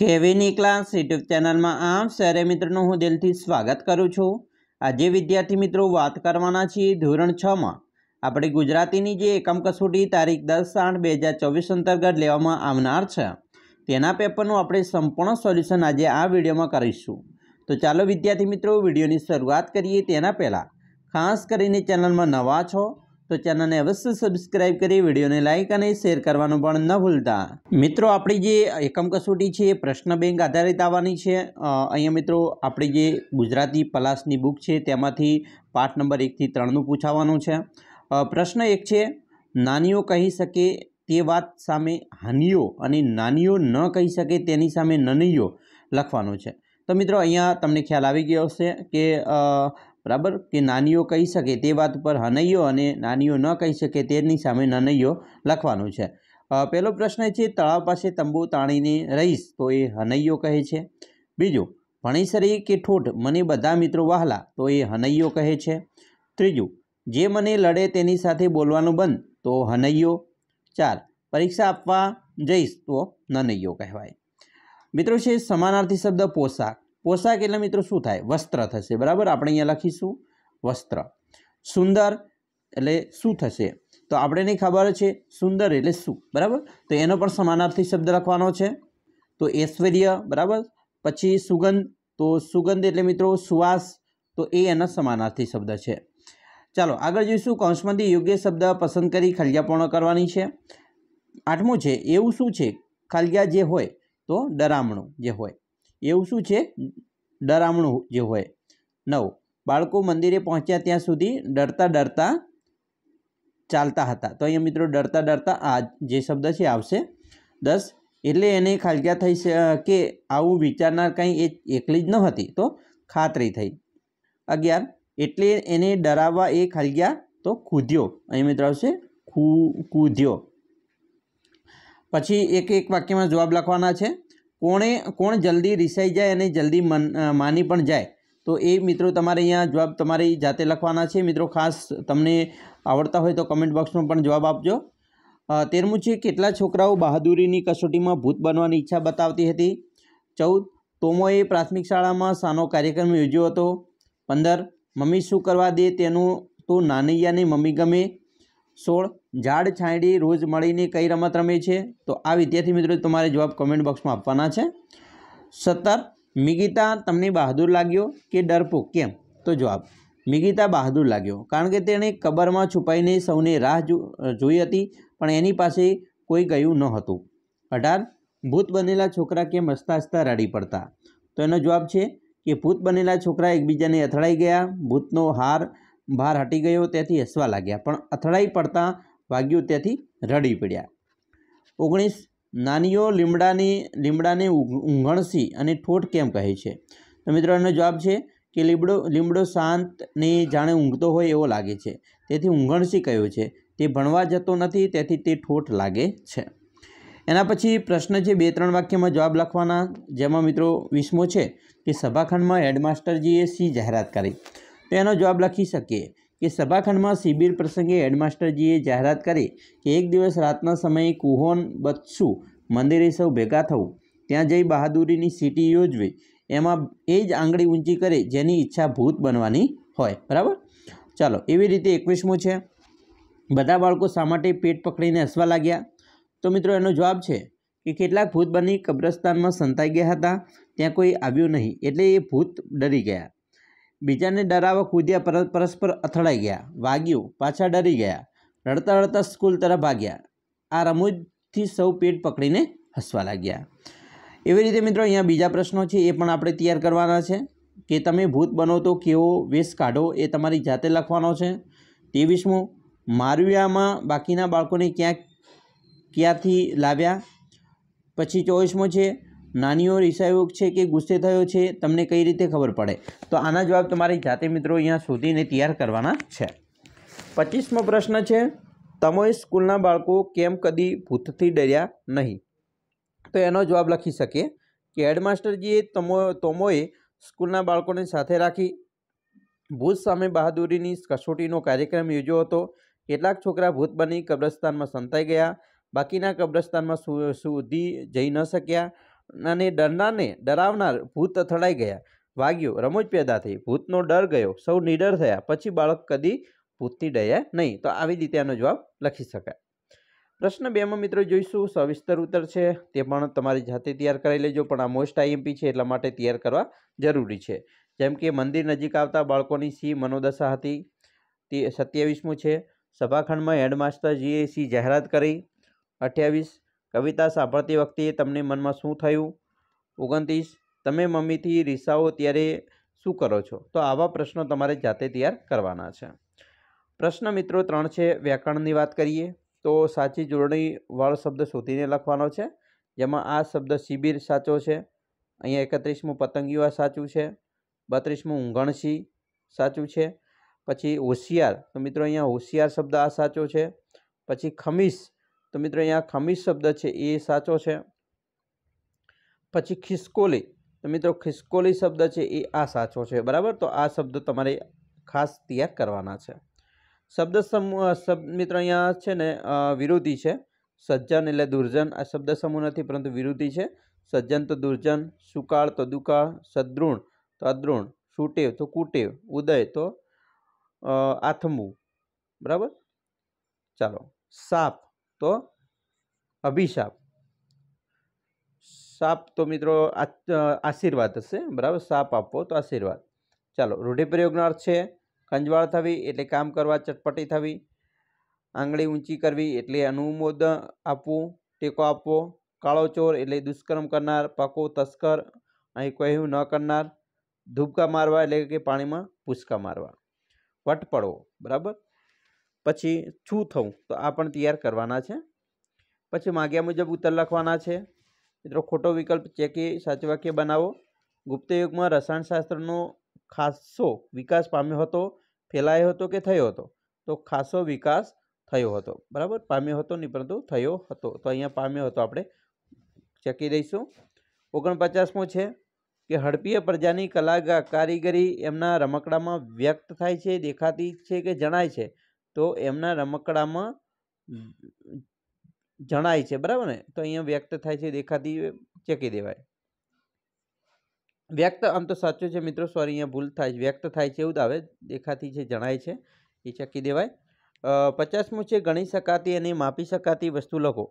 ઠેવીની class YouTube ચેનલમાં આમ સરે મિત્રોનું હું દિલથી સ્વાગત કરું છું આજે વિદ્યાર્થી મિત્રો વાત કરવાના છીએ ધોરણ છમાં આપણે ગુજરાતીની જે એકમ કસોટી તારીખ દસ આઠ બે હજાર ચોવીસ અંતર્ગત લેવામાં આવનાર છે તેના પેપરનું આપણે સંપૂર્ણ સોલ્યુશન આજે આ વિડીયોમાં કરીશું તો ચાલો વિદ્યાર્થી મિત્રો વિડીયોની શરૂઆત કરીએ તેના પહેલાં ખાસ કરીને ચેનલમાં નવા છો તો ચેનલને અવશ્ય સબસ્ક્રાઇબ કરી વિડીયોને લાઇક અને શેર કરવાનું પણ ન ભૂલતા મિત્રો આપણી જે એકમ કસોટી છે એ પ્રશ્ન બેંક આધારિત આવવાની છે અહીંયા મિત્રો આપણી જે ગુજરાતી પલાસની બુક છે તેમાંથી પાઠ નંબર એકથી ત્રણનું પૂછાવાનું છે પ્રશ્ન એક છે નાનીઓ કહી શકે તે વાત સામે હાનીઓ અને નાનીઓ ન કહી શકે તેની સામે નનીઓ લખવાનું છે તો મિત્રો અહીંયા તમને ખ્યાલ આવી ગયો હશે કે બરાબર કે નાનીઓ કહી શકે તે વાત પર હનૈયો અને નાનીઓ ન કહી શકે તેની સામે નનૈયો લખવાનું છે પહેલો પ્રશ્ન છે તળાવ પાસે તંબુ તાણીને રહીશ તો એ હનૈયો કહે છે બીજું ભણીસરી કે ઠોઠ મને બધા મિત્રો વહાલા તો એ હનૈયો કહે છે ત્રીજું જે મને લડે તેની સાથે બોલવાનું બંધ તો હનૈયો ચાર પરીક્ષા આપવા જઈશ તો નનૈયો કહેવાય મિત્રો છે સમાનાર્થી શબ્દ પોશાક પોશાક એટલે મિત્રો શું થાય વસ્ત્ર થશે બરાબર આપણે અહીંયા લખીશું વસ્ત્ર સુંદર એટલે શું થશે તો આપણે નહીં ખબર છે સુંદર એટલે શું બરાબર તો એનો પણ સમાનાર્થી શબ્દ લખવાનો છે તો ઐશ્વર્ય બરાબર પછી સુગંધ તો સુગંધ એટલે મિત્રો સુવાસ તો એ એના સમાનાર્થી શબ્દ છે ચાલો આગળ જોઈશું કૌંસમાંથી યોગ્ય શબ્દ પસંદ કરી ખલિયા કરવાની છે આઠમું છે એવું શું છે ખલિયા જે હોય તો ડરામણું જે હોય એવું શું છે ડરામણું જે હોય નવ બાળકો મંદિરે પહોંચ્યા ત્યાં સુધી ડરતા ડરતા ચાલતા હતા તો અહીંયા મિત્રો ડરતા ડરતા આ જે શબ્દ છે આવશે દસ એટલે એને ખાલગ્યા થઈ કે આવું વિચારનાર કંઈ એ એકલી જ ન હતી તો ખાતરી થઈ અગિયાર એટલે એને ડરાવવા એ ખાલગ્યા તો કૂદ્યો અહીં મિત્રો આવશે કૂ કૂદ્યો પછી એક એક વાક્યમાં જવાબ લખવાના છે કોણે કોણ જલ્દી રિસાઈ જાય અને જલ્દી માની પણ જાય તો એ મિત્રો તમારે અહીંયા જવાબ તમારી જાતે લખવાના છે મિત્રો ખાસ તમને આવડતા હોય તો કમેન્ટ બોક્સમાં પણ જવાબ આપજો તેરમું છે કેટલા છોકરાઓ બહાદુરીની કસોટીમાં ભૂત બનવાની ઈચ્છા બતાવતી હતી ચૌદ તોમોએ પ્રાથમિક શાળામાં સાનો કાર્યક્રમ યોજ્યો હતો પંદર મમ્મી શું કરવા દે તેનું તો નાનૈયાને મમ્મી ગમે સોળ ઝાડ છાંયડી રોજ મળીને કઈ રમત રમે છે તો આ વિદ્યાર્થી મિત્રો તમારે જવાબ કમેન્ટ બોક્સમાં આપવાના છે સત્તર મિગીતા તમને બહાદુર લાગ્યો કે ડરપોક કેમ તો જવાબ મિગીતા બહાદુર લાગ્યો કારણ કે તેણે કબરમાં છુપાઈને સૌને રાહ જોઈ હતી પણ એની પાસે કોઈ ગયું ન હતું અઢાર ભૂત બનેલા છોકરા કેમ હસતા હસતા રડી પડતા તો એનો જવાબ છે કે ભૂત બનેલા છોકરા એકબીજાને અથડાઈ ગયા ભૂતનો હાર ભાર હટી ગયો તેથી હસવા લાગ્યા પણ અથડાઈ પડતા વાગ્યું તેથી રડી પડ્યા ઓગણીસ નાનીઓ લીમડાની લીમડાને ઊંઘણસી અને ઠોઠ કેમ કહે છે તો મિત્રો એનો જવાબ છે કે લીમડો લીમડો શાંત ને જાણે ઊંઘતો હોય એવો લાગે છે તેથી ઊંઘણસી કયો છે તે ભણવા જતો નથી તેથી તે ઠોઠ લાગે છે એના પછી પ્રશ્ન છે બે ત્રણ વાક્યમાં જવાબ લખવાના જેમાં મિત્રો વીસમો છે કે સભાખંડમાં હેડમાસ્ટરજીએ સી જાહેરાત કરી તેનો જવાબ લખી શકીએ કે સભાખંડમાં શિબિર પ્રસંગે હેડમાસ્ટરજીએ જાહેરાત કરી કે એક દિવસ રાતના સમયે કુહોન બત્સુ મંદિરે સૌ ભેગા થવું ત્યાં જઈ બહાદુરીની સીટી યોજવી એમાં એ જ આંગળી ઊંચી કરે જેની ઈચ્છા ભૂત બનવાની હોય બરાબર ચાલો એવી રીતે એકવીસમું છે બધા બાળકો શા માટે પેટ પકડીને હસવા લાગ્યા તો મિત્રો એનો જવાબ છે કે કેટલાક ભૂત બની કબ્રસ્તાનમાં સંતાઈ ગયા હતા ત્યાં કોઈ આવ્યું નહીં એટલે એ ભૂત ડરી ગયા બીજાને ડરાવવા કૂદ્યા પરત પરસ્પર અથડાઈ ગયા વાગ્યું પાછા ડરી ગયા રડતા રડતા સ્કૂલ તરફ ભાગ્યા આ રમૂજથી સૌ પેટ પકડીને હસવા લાગ્યા એવી રીતે મિત્રો અહીંયા બીજા પ્રશ્નો છે એ પણ આપણે તૈયાર કરવાના છે કે તમે ભૂત બનો તો કેવો વેશ કાઢો એ તમારી જાતે લખવાનો છે ત્રેવીસમું મારવિયામાં બાકીના બાળકોને ક્યાં ક્યાંથી લાવ્યા પછી ચોવીસમો છે નાનીઓ ઈસાયોગ છે કે ગુસ્સે થયો છે તમને કઈ રીતે ખબર પડે તો આના જવાબ તમારી જાતે મિત્રો અહીંયા શોધીને તૈયાર કરવાના છે પચીસમો પ્રશ્ન છે તમોએ સ્કૂલના બાળકો કેમ કદી ભૂતથી ડર્યા નહીં તો એનો જવાબ લખી શકીએ કે હેડમાસ્ટરજીએ તમો તોમોએ સ્કૂલના બાળકોને સાથે રાખી ભૂત સામે બહાદુરીની કસોટીનો કાર્યક્રમ યોજ્યો હતો કેટલાક છોકરા ભૂત બની કબ્રસ્તાનમાં સંતાઈ ગયા બાકીના કબ્રસ્તાનમાં સુધી જઈ ન શક્યા અને ડરનારને ડરાવનાર ભૂત અથડાઈ ગયા વાગ્યો રમૂજ પેદા થઈ ભૂતનો ડર ગયો સૌ નિડર થયા પછી બાળક કદી ભૂતથી ડર્યા નહીં તો આવી રીતે આનો જવાબ લખી શકાય પ્રશ્ન બેમાં મિત્રો જોઈશું સવિસ્તર ઉત્તર છે તે પણ તમારી જાતે તૈયાર કરી લેજો પણ આ મોસ્ટ આઈએમપી છે એટલા માટે તૈયાર કરવા જરૂરી છે જેમ કે મંદિર નજીક આવતા બાળકોની સી મનોદશા હતી તે સત્યાવીસમું છે સભાખંડમાં હેડમાસ્ટરજીએ સી જાહેરાત કરી અઠ્યાવીસ કવિતા સાંભળતી વખતે તમને મનમાં શું થયું ઓગણત્રીસ તમે મમ્મીથી રિસાવો ત્યારે શું કરો છો તો આવા પ્રશ્નો તમારે જાતે તૈયાર કરવાના છે પ્રશ્ન મિત્રો ત્રણ છે વ્યાકરણની વાત કરીએ તો સાચી જોડણી વાળો શબ્દ શોધીને લખવાનો છે જેમાં આ શબ્દ શિબિર સાચો છે અહીંયા એકત્રીસમું પતંગિયું આ સાચું છે બત્રીસમું ઊંઘણસી સાચું છે પછી હોશિયાર તો મિત્રો અહીંયા હોશિયાર શબ્દ આ સાચો છે પછી ખમીસ તો મિત્રો અહીંયા ખમીસ શબ્દ છે એ સાચો છે પછી ખિસકોલી તો મિત્રો ખિસકોલી શબ્દ છે એ આ સાચો છે બરાબર તો આ શબ્દ તમારે ખાસ તૈયાર કરવાના છે શબ્દ સમૂહ શબ્દ મિત્રો અહીંયા છે ને વિરોધી છે સજ્જન એટલે દુર્જન આ શબ્દ સમૂહ નથી પરંતુ વિરોધી છે સજ્જન તો દુર્જન સુકાળ તો દુકાળ સદ્રુણ તો અદ્રુણ સુટેવ તો કુટેવ ઉદય તો આથમવું બરાબર ચાલો સાપ તો અભિશાપ સાપ તો મિત્રો આશીર્વાદ છે બરાબર સાપ આપો તો આશીર્વાદ ચાલો રૂઢિ પ્રયોગનાર છે કંજવાળ થવી એટલે કામ કરવા ચટપટી થવી આંગળી ઊંચી કરવી એટલે અનુમોદ આપું ટેકો આપવો કાળો ચોર એટલે દુષ્કર્મ કરનાર પકો તસ્કર એ કોઈ ન કરનાર ધૂબકા મારવા એટલે કે પાણીમાં પુષ્કા મારવા વટપડો બરાબર પછી છું થવું તો આ પણ તૈયાર કરવાના છે પછી માગ્યા મુજબ ઉત્તર લખવાના છે મિત્રો ખોટો વિકલ્પ ચેકી કે સાચું વાક્ય બનાવો ગુપ્તયુગમાં રસાયણશાસ્ત્રનો ખાસો વિકાસ પામ્યો હતો ફેલાયો હતો કે થયો હતો તો ખાસો વિકાસ થયો હતો બરાબર પામ્યો હતો નહીં પરંતુ થયો હતો તો અહીંયા પામ્યો હતો આપણે ચકી દઈશું ઓગણપચાસમો છે કે હડપીય પ્રજાની કલા કારીગરી એમના રમકડામાં વ્યક્ત થાય છે દેખાતી છે કે જણાય છે તો એમના રમકડામાં જણાય છે બરાબર ને તો અહીંયા વ્યક્ત થાય છે દેખાતી ચકી દેવાય વ્યક્ત આમ તો સાચું છે મિત્રો સોરી અહીંયા ભૂલ થાય છે વ્યક્ત થાય છે એવું જ આવે દેખાતી છે જણાય છે એ ચકી દેવાય પચાસમું છે ગણી શકાતી અને માપી શકાતી વસ્તુ લખો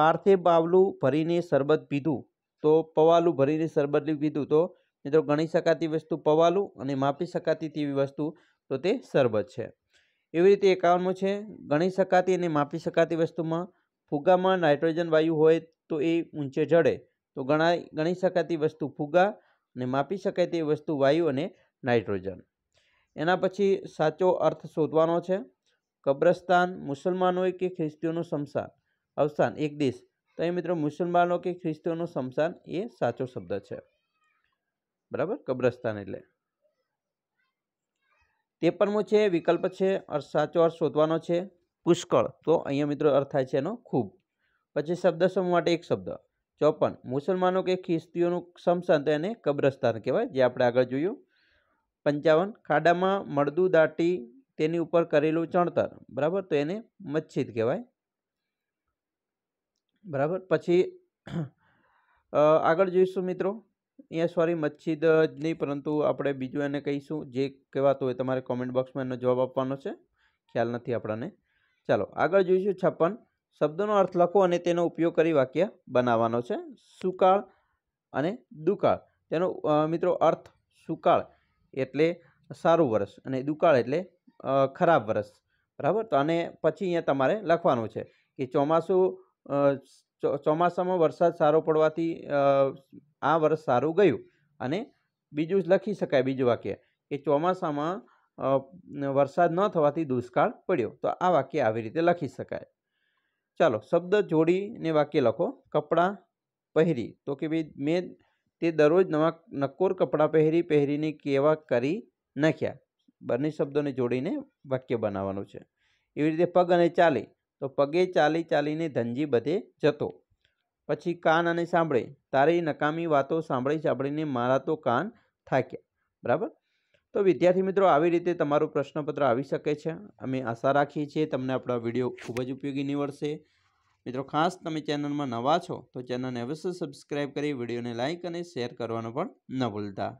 પાર્થે બાવલું ભરીને શરબત પીધું તો પવાલું ભરીને શરબત પીધું તો મિત્રો ગણી શકાતી વસ્તુ પવાલું અને માપી શકાતી તેવી વસ્તુ તો તે શરબત છે એવી રીતે એકાવનમું છે ગણી શકાતી અને માપી શકાતી વસ્તુમાં ફુગામાં નાઇટ્રોજન વાયુ હોય તો એ ઊંચે જડે તો ગણાય ગણી શકાતી વસ્તુ ફુગ્ગા અને માપી શકાય તે વસ્તુ વાયુ અને નાઇટ્રોજન એના પછી સાચો અર્થ શોધવાનો છે કબ્રસ્તાન મુસલમાનો કે ખ્રિસ્તીઓનું શમશાન અવસાન એક દેશ તો એ મિત્રો મુસલમાનો કે ખ્રિસ્તીઓનું શમશાન એ સાચો શબ્દ છે બરાબર કબ્રસ્તાન એટલે તે ત્રેપનમો છે વિકલ્પ છે અર્થ સાચો અર્થ શોધવાનો છે પુષ્કળ તો અહીંયા મિત્રો અર્થ થાય છે એનો ખૂબ પછી શબ્દ સમૂહ માટે એક શબ્દ ચોપન મુસલમાનો કે ખ્રિસ્તીઓનું તો એને કબ્રસ્તાન કહેવાય જે આપણે આગળ જોયું પંચાવન ખાડામાં મળદું દાટી તેની ઉપર કરેલું ચણતર બરાબર તો એને મચ્છિદ કહેવાય બરાબર પછી આગળ જોઈશું મિત્રો અહીંયા સોરી મસ્જિદ જ નહીં પરંતુ આપણે બીજું એને કહીશું જે કહેવાતું હોય તમારે કોમેન્ટ બોક્સમાં એનો જવાબ આપવાનો છે ખ્યાલ નથી આપણને ચાલો આગળ જોઈશું છપ્પન શબ્દનો અર્થ લખો અને તેનો ઉપયોગ કરી વાક્ય બનાવવાનો છે સુકાળ અને દુકાળ તેનો મિત્રો અર્થ સુકાળ એટલે સારું વર્ષ અને દુકાળ એટલે ખરાબ વરસ બરાબર તો અને પછી અહીંયા તમારે લખવાનું છે કે ચોમાસું ચોમાસામાં વરસાદ સારો પડવાથી આ વર્ષ સારું ગયું અને બીજું લખી શકાય બીજું વાક્ય કે ચોમાસામાં વરસાદ ન થવાથી દુષ્કાળ પડ્યો તો આ વાક્ય આવી રીતે લખી શકાય ચાલો શબ્દ જોડીને વાક્ય લખો કપડાં પહેરી તો કે ભાઈ મેં તે દરરોજ નવા નક્કોર કપડાં પહેરી પહેરીને કેવા કરી નાખ્યા બંને શબ્દોને જોડીને વાક્ય બનાવવાનું છે એવી રીતે પગ અને ચાલી તો પગે ચાલી ચાલીને ધનજી બધે જતો પછી કાન અને સાંભળે તારી નકામી વાતો સાંભળી સાંભળીને મારા તો કાન થાક્યા બરાબર તો વિદ્યાર્થી મિત્રો આવી રીતે તમારું પ્રશ્નપત્ર આવી શકે છે અમે આશા રાખીએ છીએ તમને આપણા વિડીયો ખૂબ જ ઉપયોગી નીવડશે મિત્રો ખાસ તમે ચેનલમાં નવા છો તો ચેનલને અવશ્ય સબસ્ક્રાઈબ કરી વિડીયોને લાઇક અને શેર કરવાનું પણ ન ભૂલતા